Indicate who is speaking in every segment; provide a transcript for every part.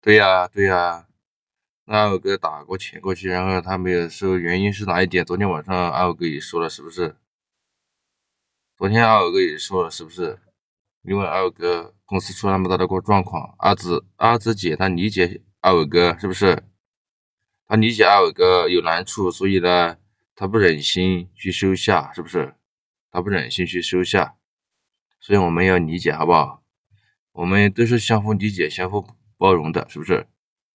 Speaker 1: 对呀，对呀，那二哥打过钱过去，然后他没有收，原因是哪一点？昨天晚上二哥也说了，是不是？昨天二哥也说了，是不是？因为二哥公司出那么大的个状况，阿紫阿紫姐她理解二哥，是不是？她理解二哥有难处，所以呢，她不忍心去收下，是不是？她不忍心去收下，所以我们要理解，好不好？我们都是相互理解，相互。包容的，是不是？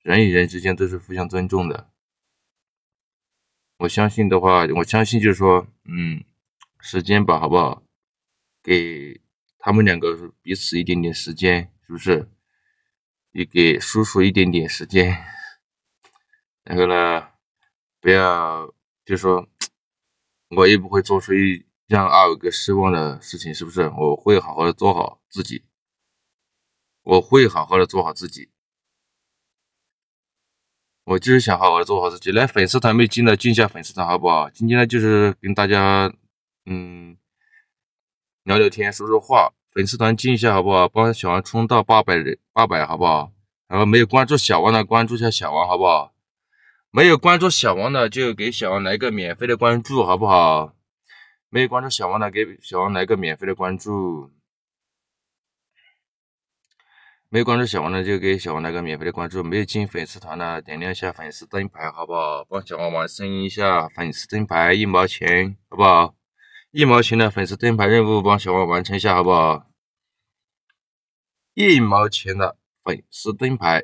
Speaker 1: 人与人之间都是互相尊重的。我相信的话，我相信就是说，嗯，时间吧，好不好？给他们两个彼此一点点时间，是不是？也给叔叔一点点时间。然后呢，不要就说，我也不会做出一让阿哥失望的事情，是不是？我会好好的做好自己，我会好好的做好自己。我就是想好好做好自己。来，粉丝团没进的进一下粉丝团，好不好？今天呢，就是跟大家嗯聊聊天、说说话。粉丝团进一下，好不好？帮小王冲到八百人，八百，好不好？然后没有关注小王的，关注一下小王，好不好？没有关注小王的，就给小王来个免费的关注，好不好？没有关注小王的，给小王来个免费的关注。没关注小王的，就给小王来个免费的关注。没有进粉丝团的，点亮一下粉丝灯牌，好不好？帮小王完成一下粉丝灯牌，一毛钱，好不好？一毛钱的粉丝灯牌任务，帮小王完成一下，好不好？一毛钱的粉丝灯牌，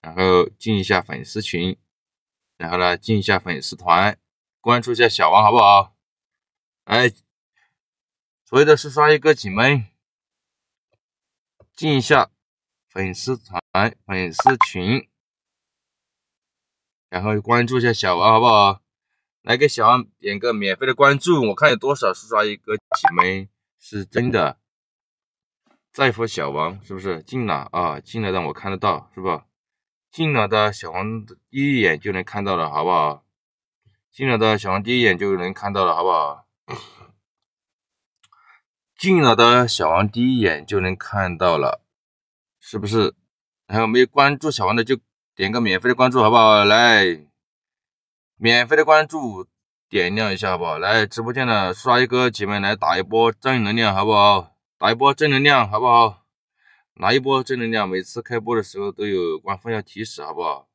Speaker 1: 然后进一下粉丝群，然后呢，进一下粉丝团，关注一下小王，好不好？哎，所有的是刷一哥，亲们，进一下。粉丝团、粉丝群，然后关注一下小王，好不好？来给小王点个免费的关注，我看有多少是刷一个。姐们是真的在乎小王，是不是？进了啊，进来让我看得到，是吧？进了的小王第一眼就能看到了，好不好？进了的小王第一眼就能看到了，好不好？进了的小王第一眼就能看到了。是不是？然后没有关注小王的就点个免费的关注，好不好？来，免费的关注点亮一下，好不好？来，直播间的刷一姐妹来打一波正能量，好不好？打一波正能量，好不好？来一波正能量，每次开播的时候都有官方要提示，好不好？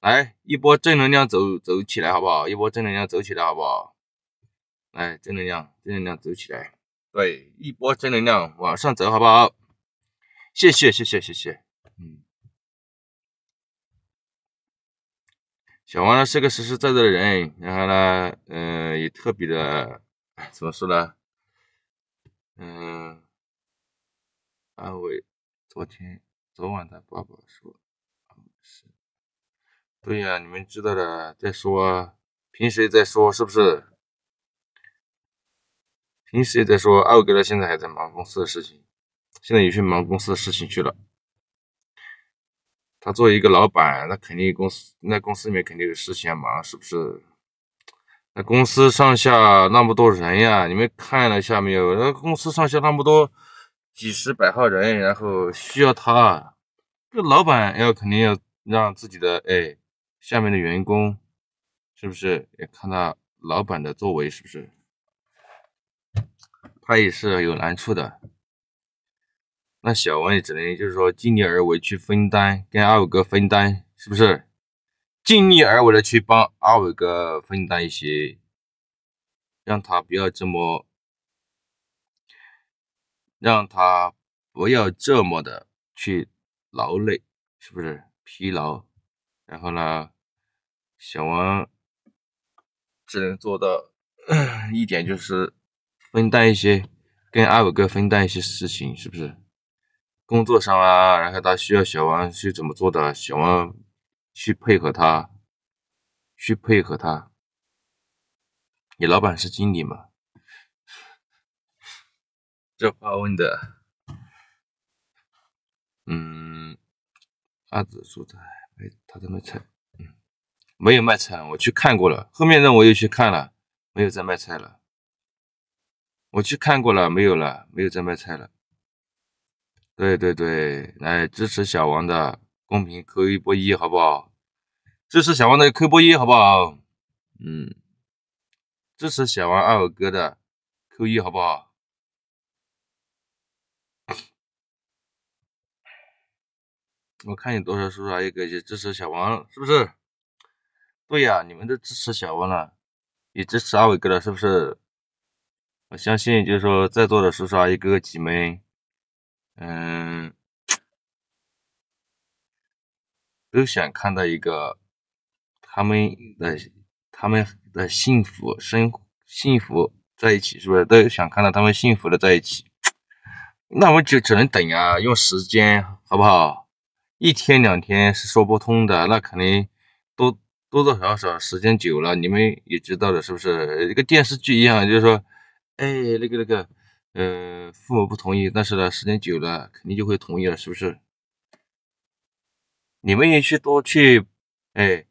Speaker 1: 来一波正能量，走走起来，好不好？一波正能量，走起来，好不好？来正能量，正能量，走起来。对，一波正能量往上走，好不好？谢谢谢谢谢谢，嗯，小王呢是个实实在在的人，然后呢，嗯，也特别的怎么说呢，嗯，阿伟昨天昨晚他爸爸说，是，对呀，你们知道的，再说啊，平时再说是不是？平时也在说，二哥呢现在还在忙公司的事情。现在也去忙公司的事情去了。他作为一个老板，那肯定公司那公司里面肯定有事情要忙，是不是？那公司上下那么多人呀，你们看了下没有？那公司上下那么多几十百号人，然后需要他，这老板要肯定要让自己的哎下面的员工，是不是？也看到老板的作为，是不是？他也是有难处的。那小王也只能就是说尽力而为去分担，跟阿伟哥分担，是不是？尽力而为的去帮阿伟哥分担一些，让他不要这么，让他不要这么的去劳累，是不是疲劳？然后呢，小王只能做到 一点，就是分担一些，跟阿伟哥分担一些事情，是不是？工作上啊，然后他需要小王去怎么做的，小王去配合他，去配合他。你老板是经理吗？这话问的，嗯，阿紫说的，没他都卖菜，嗯，没有卖菜，我去看过了，后面呢我又去看了，没有在卖菜了，我去看过了，没有了，没有在卖菜了。对对对，来支持小王的公屏扣一波一，好不好？支持小王的扣波一，好不好？嗯，支持小王二伟哥的扣一，好不好？我看有多少叔叔阿姨哥哥支持小王是不是？对呀，你们都支持小王了，也支持二伟哥了，是不是？我相信，就是说，在座的叔叔阿姨哥哥姐们。嗯，都想看到一个他们的他们的幸福生幸福在一起，是不是？都想看到他们幸福的在一起。那我们就只能等啊，用时间好不好？一天两天是说不通的，那肯定多多多少少时间久了，你们也知道的，是不是？一个电视剧一样，就是说，哎，那个那个。呃，父母不同意，但是呢，时间久了，肯定就会同意了，是不是？你们也去多去，哎，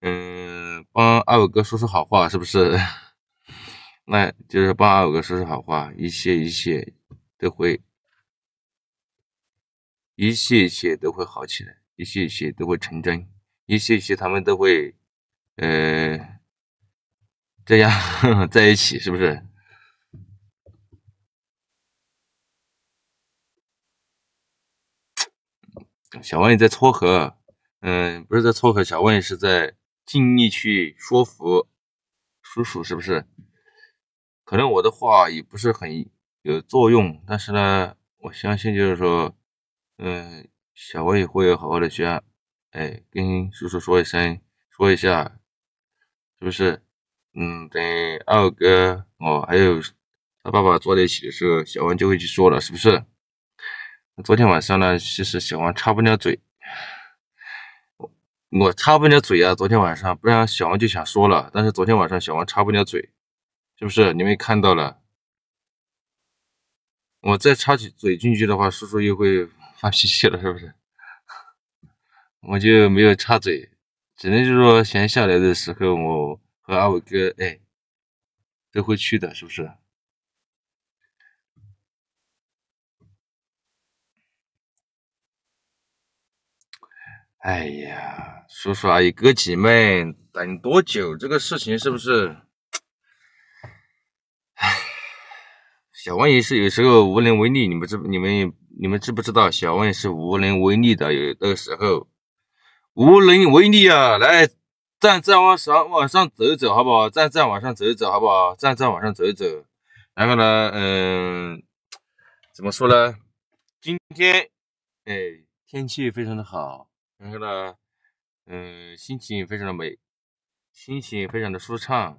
Speaker 1: 嗯，帮阿五哥说说好话，是不是？那就是帮阿五哥说说好话，一切一切都会，一切一切都会好起来，一切一切都会成真，一切一切他们都会，呃，这样 在一起，是不是？小万也在撮合，嗯，不是在撮合，小万也是在尽力去说服叔叔，是不是？可能我的话也不是很有作用，但是呢，我相信就是说，嗯，小万也会好好的去，哎，跟叔叔说一声，说一下，是不是？嗯，等二哥我还有他爸爸坐在一起的时候，小万就会去说了，是不是？昨天晚上呢，其实小王插不了嘴，我插不了嘴啊。昨天晚上，不然小王就想说了，但是昨天晚上小王插不了嘴，是不是？你们看到了，我再插起嘴进去的话，叔叔又会发脾气了，是不是？我就没有插嘴，只能就是说闲下来的时候，我和阿伟哥哎，都会去的，是不是？哎呀，叔叔阿姨、哥姐们，等多久这个事情是不是？哎，小王也是有时候无能为力。你们知你们你们知不知道？小也是无能为力的有的时候，无能为力啊！来，赞赞往上往上走一走，好不好？赞赞往上走一走，好不好？赞赞往上走一走。然后呢，嗯，怎么说呢？今天哎，天气非常的好。然后呢，嗯，心情非常的美，心情非常的舒畅，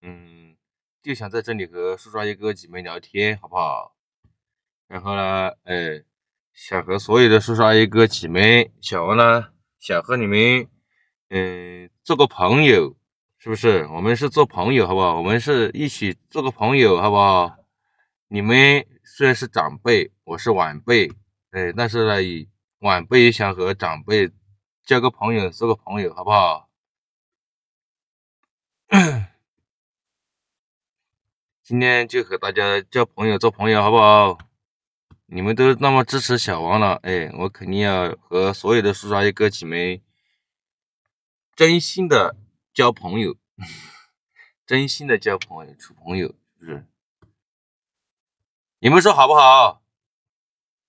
Speaker 1: 嗯，就想在这里和叔叔阿姨、哥姐们聊天，好不好？然后呢，哎，想和所有的叔叔阿姨、哥姐们，想呢，想和你们，嗯，做个朋友，是不是？我们是做朋友，好不好？我们是一起做个朋友，好不好？你们虽然是长辈，我是晚辈，哎，但是呢，也。晚辈也想和长辈交个朋友，做个朋友，好不好？今天就和大家交朋友，做朋友，好不好？你们都那么支持小王了，哎，我肯定要和所有的叔叔阿姨、哥姐们真心的交朋友，真心的交朋友、处朋友，是不是？你们说好不好？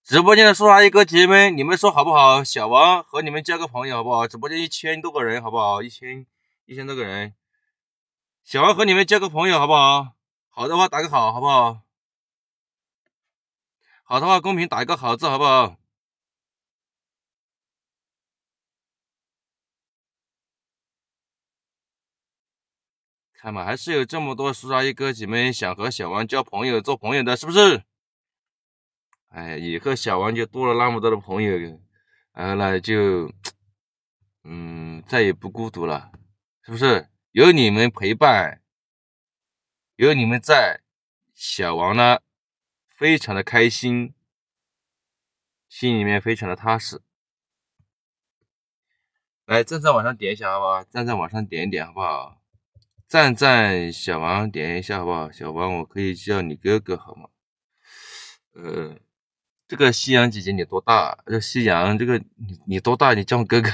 Speaker 1: 直播间的叔叔阿姨哥姐姐们，你们说好不好？小王和你们交个朋友好不好？直播间一千多个人好不好？一千一千多个人，小王和你们交个朋友好不好？好的话打个好，好不好？好的话公屏打一个好字，好不好？看吧，还是有这么多叔叔阿姨哥姐姐们想和小王交朋友、做朋友的，是不是？哎，以后小王就多了那么多的朋友，然后呢就，嗯，再也不孤独了，是不是？有你们陪伴，有你们在，小王呢，非常的开心，心里面非常的踏实。来，赞赞往上点一下，好不好？赞赞往上点一点，好不好？赞赞，小王点一下，好不好？小王，我可以叫你哥哥，好吗？呃。这个夕阳姐姐，你多大？这夕阳，这个你你多大？你叫我哥哥，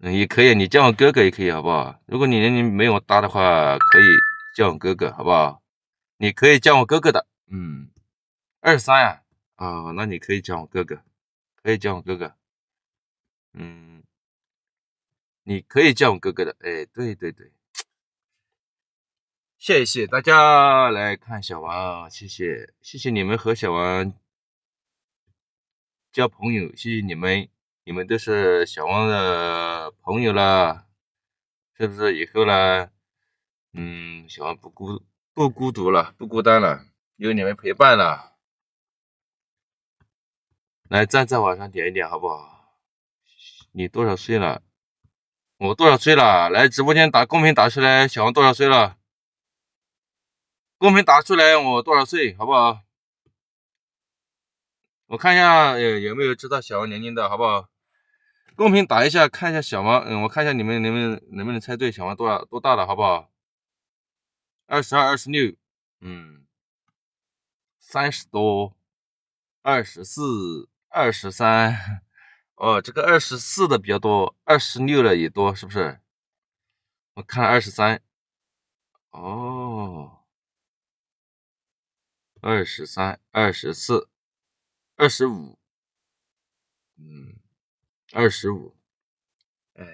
Speaker 1: 嗯，也可以，你叫我哥哥也可以，好不好？如果你年龄没我大的话，可以叫我哥哥，好不好？你可以叫我哥哥的，嗯，二三呀，啊，那你可以叫我哥哥，可以叫我哥哥，嗯，你可以叫我哥哥的，哎，对对对，谢谢大家来看小王啊，谢谢谢谢你们和小王。交朋友，谢谢你们，你们都是小王的朋友了，是不是？以后呢，嗯，小王不孤不孤独了，不孤单了，有你们陪伴了。来，站在网上点一点，好不好？你多少岁了？我多少岁了？来直播间打公屏打出来，小王多少岁了？公屏打出来我多少岁，好不好？我看一下，呃，有没有知道小王年龄的好不好？公屏打一下，看一下小王。嗯，我看一下你们能不能能不能猜对小王多少多大了，好不好？二十二、二十六，嗯，三十多，二十四、二十三。哦，这个二十四的比较多，二十六的也多，是不是？我看二十三。哦，二十三、二十四。二十五，嗯，二十五，哎，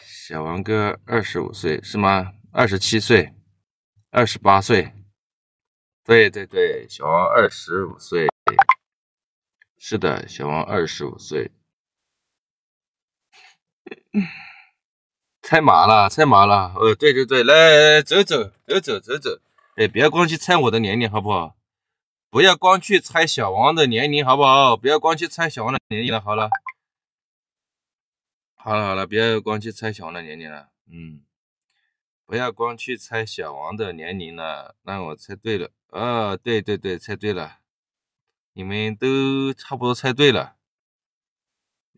Speaker 1: 小王哥二十五岁是吗？二十七岁，二十八岁，对对对，小王二十五岁，是的，小王二十五岁，太麻了，太麻了，哦，对对对，来走走，走走走走，哎，不要光去猜我的年龄，好不好？不要光去猜小王的年龄，好不好？不要光去猜小王的年龄了，好了，好了，好了，不要光去猜小王的年龄了，嗯，不要光去猜小王的年龄了。那我猜对了，啊，对对对，猜对了，你们都差不多猜对了。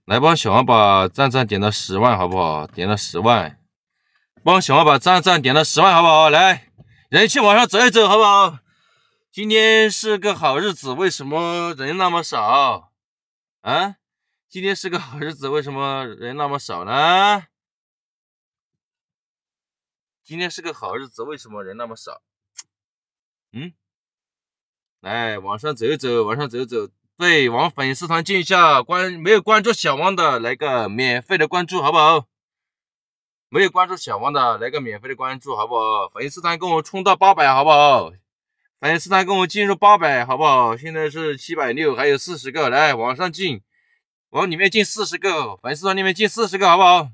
Speaker 1: 来帮小王把赞赞点到十万，好不好？点到十万，帮小王把赞赞点到十万，好不好？来，人气往上走一走，好不好？今天是个好日子，为什么人那么少啊？今天是个好日子，为什么人那么少呢？今天是个好日子，为什么人那么少？嗯，来往上走一走，往上走走。对，往粉丝团进一下。关没有关注小王的，来个免费的关注，好不好？没有关注小王的，来个免费的关注，好不好？粉丝团跟我冲到八百，好不好？粉丝团跟我进入八百，好不好？现在是七百六，还有四十个，来往上进，往里面进四十个，粉丝团里面进四十个，好不好？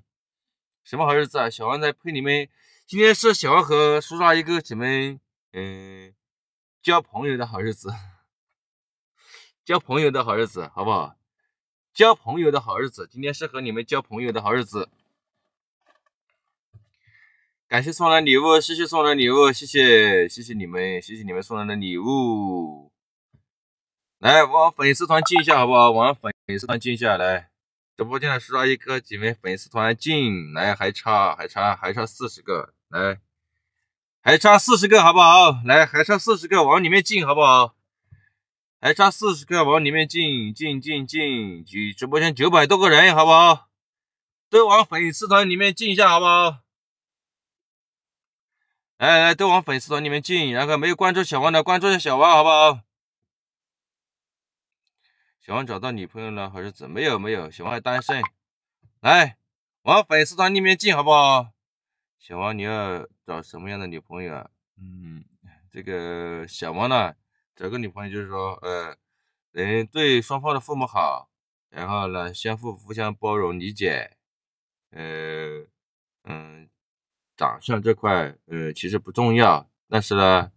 Speaker 1: 什么好日子啊？小王在陪你们，今天是小王和叔叔阿姨哥姐们嗯交朋友的好日子，交朋友的好日子，好不好？交朋友的好日子，今天是和你们交朋友的好日子。感谢送的礼物，谢谢送的礼物，谢谢谢谢你们，谢谢你们送来的礼物。来往粉丝团进一下，好不好？往粉丝团进一下。来，直播间的叔阿姨哥，你们粉丝团进来还差还差还差四十个，来还差四十个，好不好？来还差四十个，往里面进，好不好？还差四十个，往里面进进进进，直播间九百多个人，好不好？都往粉丝团里面进一下，好不好？哎哎，都往粉丝团里面进。然后没有关注小王的，关注一下小王，好不好？小王找到女朋友了还是怎没有没有，小王还单身。来，往粉丝团里面进，好不好？小王，你要找什么样的女朋友啊？嗯，这个小王呢，找个女朋友就是说，呃，能对双方的父母好，然后呢，相互互相包容理解。呃，嗯。长相这块，呃，其实不重要，但是呢，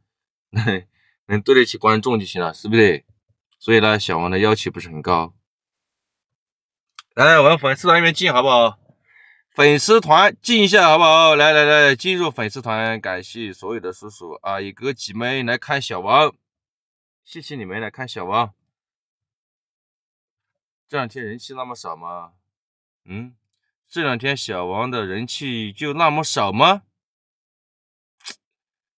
Speaker 1: 能 能对得起观众就行了，是不是？所以呢，小王的要求不是很高。来，我们粉丝团那边进，好不好？粉丝团进一下，好不好？来来来，进入粉丝团，感谢所有的叔叔阿姨哥姐妹来看小王，谢谢你们来看小王。这两天人气那么少吗？嗯？这两天小王的人气就那么少吗？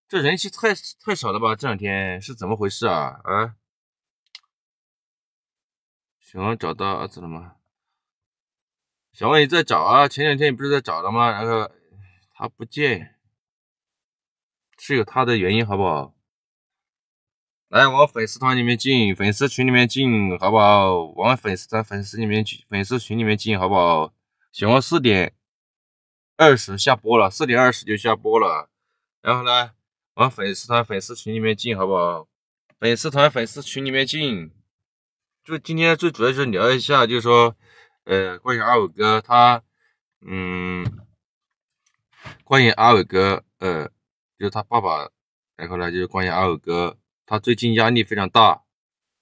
Speaker 1: 这人气太太少了吧？这两天是怎么回事啊？啊？小王找到儿子了吗？小王也在找啊，前两天你不是在找了吗？然后他不见，是有他的原因，好不好？来，往粉丝团里面进，粉丝群里面进，好不好？往粉丝团、粉丝里面去，粉丝群里面进，好不好？喜欢四点二十下播了，四点二十就下播了。然后呢，往粉丝团粉丝群里面进，好不好？粉丝团粉丝群里面进，就今天最主要就是聊一下，就是说，呃，关于阿伟哥他，嗯，关于阿伟哥，呃，就是他爸爸，然后呢，就是关于阿伟哥他最近压力非常大，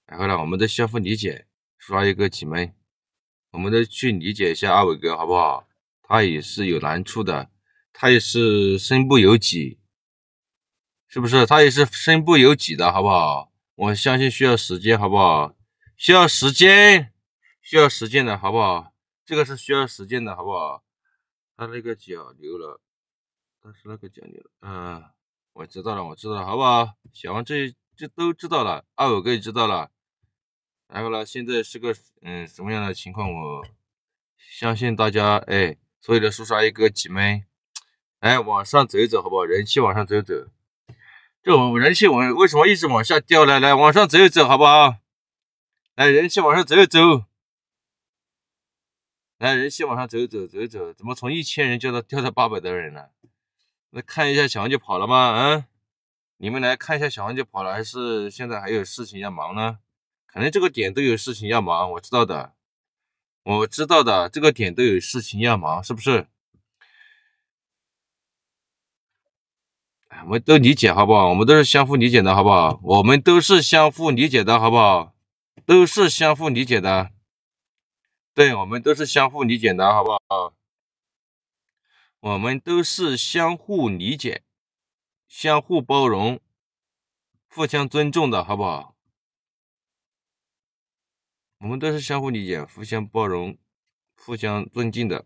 Speaker 1: 然后呢，我们都相互理解，刷一个姐妹。我们都去理解一下阿伟哥好不好？他也是有难处的，他也是身不由己，是不是？他也是身不由己的好不好？我相信需要时间好不好？需要时间，需要时间的好不好？这个是需要时间的好不好？他那个脚扭了，但是那个脚扭了，嗯，我知道了，我知道了好不好？小王这这都知道了，阿伟哥也知道了。然后呢？现在是个嗯什么样的情况？我相信大家，哎，所有的叔叔阿姨、哥姐妹，哎，往上走一走，好不好？人气往上走一走，这我们人气我为什么一直往下掉呢？来，往上走一走，好不好？来，人气往上走一走，来，人气往上走一走走一走，怎么从一千人掉到掉到八百多人了？那看一下，小黄就跑了吗？啊？你们来看一下，小黄就跑了，还是现在还有事情要忙呢？可能这个点都有事情要忙，我知道的，我知道的，这个点都有事情要忙，是不是？我们都理解，好不好？我们都是相互理解的，好不好？我们都是相互理解的，好不好？都是相互理解的，对我们都是相互理解的，好不好？我们都是相互理解、相互包容、互相尊重的，好不好？我们都是相互理解、互相包容、互相尊敬的。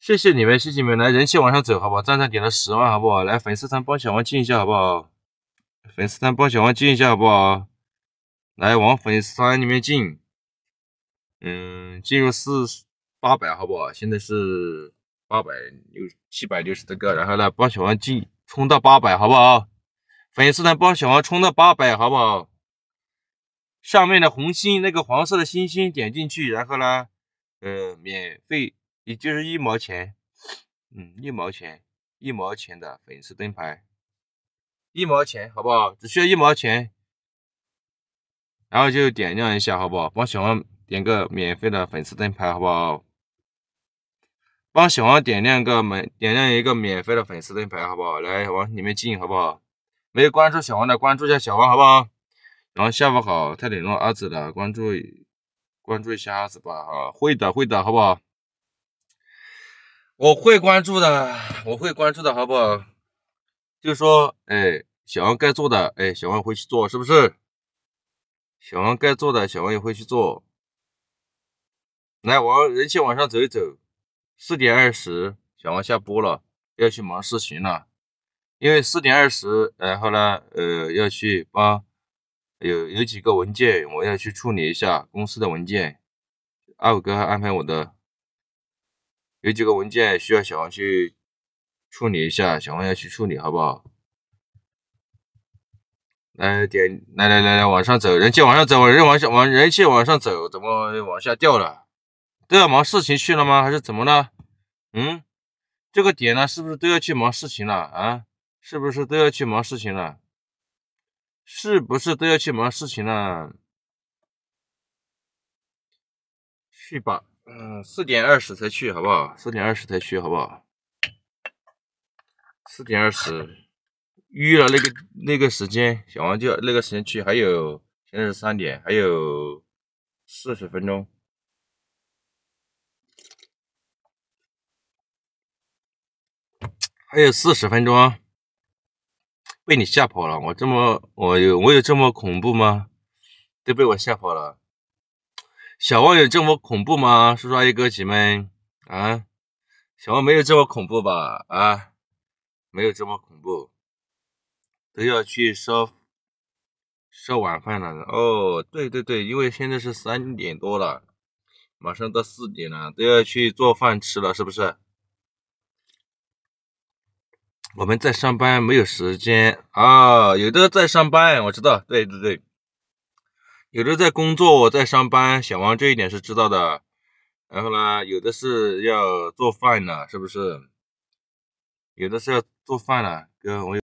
Speaker 1: 谢谢你们，谢谢你们来，人气往上走，好不好？赞赞点了十万，好不好？来粉丝团帮小王进一下，好不好？粉丝团帮小王进一下，好不好？来往粉丝团里面进，嗯，进入四八百，好不好？现在是八百六七百六十多个，然后呢，帮小王进，冲到八百，好不好？粉丝团帮小王冲到八百，好不好？上面的红心那个黄色的星星，点进去，然后呢，呃，免费，也就是一毛钱，嗯，一毛钱，一毛钱的粉丝灯牌，一毛钱，好不好？只需要一毛钱，然后就点亮一下，好不好？帮小王点个免费的粉丝灯牌，好不好？帮小王点亮个免点亮一个免费的粉丝灯牌，好不好？来，往里面进，好不好？没有关注小王的，关注一下小王好不好？然后下午好，太冷落阿紫的，关注关注一下阿紫吧，啊，会的会的好不好？我会关注的，我会关注的好不好？就是说，哎，小王该做的，哎，小王会去做，是不是？小王该做的，小王也会去做。来，我人气往上走一走。四点二十，小王下播了，要去忙事情了。因为四点二十，然后呢，呃，要去帮有有几个文件，我要去处理一下公司的文件。阿五哥安排我的，有几个文件需要小黄去处理一下，小黄要去处理，好不好？来点，来来来来，往上走，人气往上走，往人往下，往人气往上走，怎么往下掉了？都要忙事情去了吗？还是怎么了？嗯，这个点呢，是不是都要去忙事情了啊？是不是都要去忙事情了？是不是都要去忙事情了？去吧，嗯，四点二十才去，好不好？四点二十才去，好不好？四点二十，约了那个那个时间，小王就那个时间去。还有，现在是三点，还有四十分钟，还有四十分钟。被你吓跑了，我这么我有我有这么恐怖吗？都被我吓跑了，小王有这么恐怖吗？叔叔阿姨哥姐们啊，小王没有这么恐怖吧？啊，没有这么恐怖，都要去烧烧晚饭了哦。对对对，因为现在是三点多了，马上到四点了，都要去做饭吃了，是不是？我们在上班没有时间啊，有的在上班，我知道，对对对，有的在工作，我在上班，小王这一点是知道的。然后呢，有的是要做饭了，是不是？有的是要做饭了，哥我。